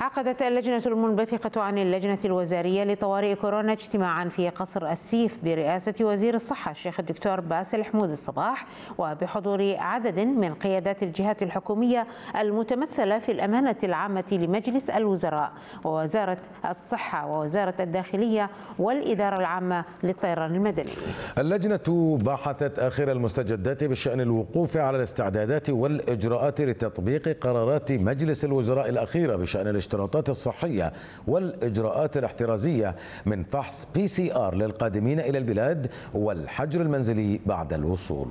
عقدت اللجنة المنبثقة عن اللجنة الوزارية لطوارئ كورونا اجتماعا في قصر السيف برئاسة وزير الصحة الشيخ الدكتور باسل حمود الصباح وبحضور عدد من قيادات الجهات الحكومية المتمثلة في الأمانة العامة لمجلس الوزراء ووزارة الصحة ووزارة الداخلية والإدارة العامة للطيران المدني اللجنة بحثت آخر المستجدات بشأن الوقوف على الاستعدادات والإجراءات لتطبيق قرارات مجلس الوزراء الأخيرة بشأن الاشتراطات الصحية والإجراءات الاحترازية من فحص بي سي آر للقادمين إلى البلاد والحجر المنزلي بعد الوصول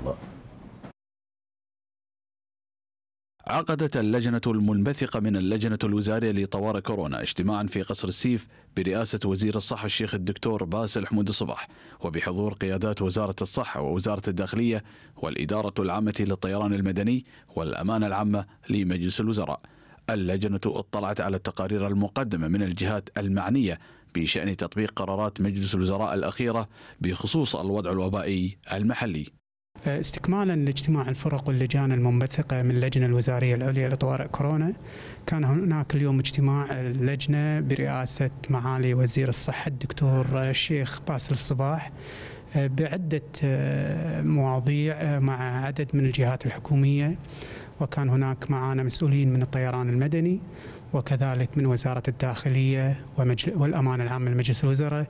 عقدت اللجنة المنبثقة من اللجنة الوزارية لطوارئ كورونا اجتماعا في قصر السيف برئاسة وزير الصحة الشيخ الدكتور باسل حمود الصباح وبحضور قيادات وزارة الصحة ووزارة الداخلية والإدارة العامة للطيران المدني والأمانة العامة لمجلس الوزراء اللجنة اطلعت على التقارير المقدمة من الجهات المعنية بشأن تطبيق قرارات مجلس الوزراء الأخيرة بخصوص الوضع الوبائي المحلي استكمالا لاجتماع الفرق واللجان المنبثقة من اللجنة الوزارية العليا لطوارئ كورونا كان هناك اليوم اجتماع اللجنة برئاسة معالي وزير الصحة الدكتور الشيخ باسل الصباح بعدة مواضيع مع عدد من الجهات الحكومية وكان هناك معانا مسؤولين من الطيران المدني وكذلك من وزارة الداخلية والأمانة العامة لمجلس الوزراء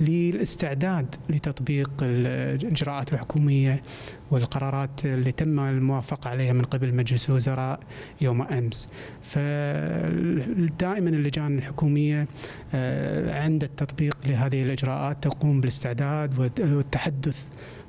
للاستعداد لتطبيق الإجراءات الحكومية والقرارات اللي تم الموافقة عليها من قبل مجلس الوزراء يوم أمس فدائما اللجان الحكومية آه، عند التطبيق لهذه الإجراءات تقوم بالاستعداد والتحدث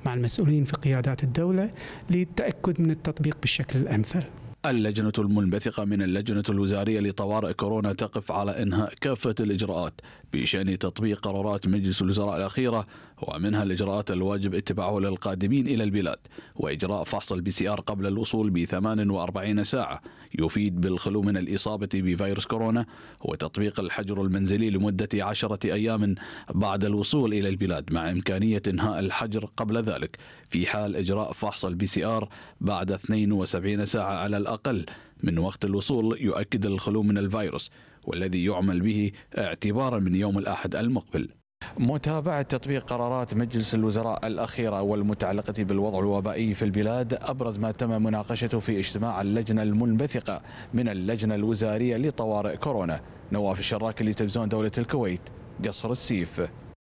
مع المسؤولين في قيادات الدولة للتأكد من التطبيق بالشكل الأمثل اللجنة المنبثقة من اللجنة الوزارية لطوارئ كورونا تقف على إنهاء كافة الإجراءات بشأن تطبيق قرارات مجلس الوزراء الأخيرة ومنها الإجراءات الواجب اتباعه للقادمين إلى البلاد وإجراء فحص البي سي آر قبل الوصول ب 48 ساعة يفيد بالخلو من الإصابة بفيروس كورونا وتطبيق الحجر المنزلي لمدة عشرة أيام بعد الوصول إلى البلاد مع إمكانية إنهاء الحجر قبل ذلك في حال إجراء فحص البي سي آر بعد 72 ساعة على الأرض أقل من وقت الوصول يؤكد الخلو من الفيروس والذي يعمل به اعتبارا من يوم الأحد المقبل متابعة تطبيق قرارات مجلس الوزراء الأخيرة والمتعلقة بالوضع الوبائي في البلاد أبرز ما تم مناقشته في اجتماع اللجنة المنبثقة من اللجنة الوزارية لطوارئ كورونا نواف الشراكي لتلفزيون دولة الكويت قصر السيف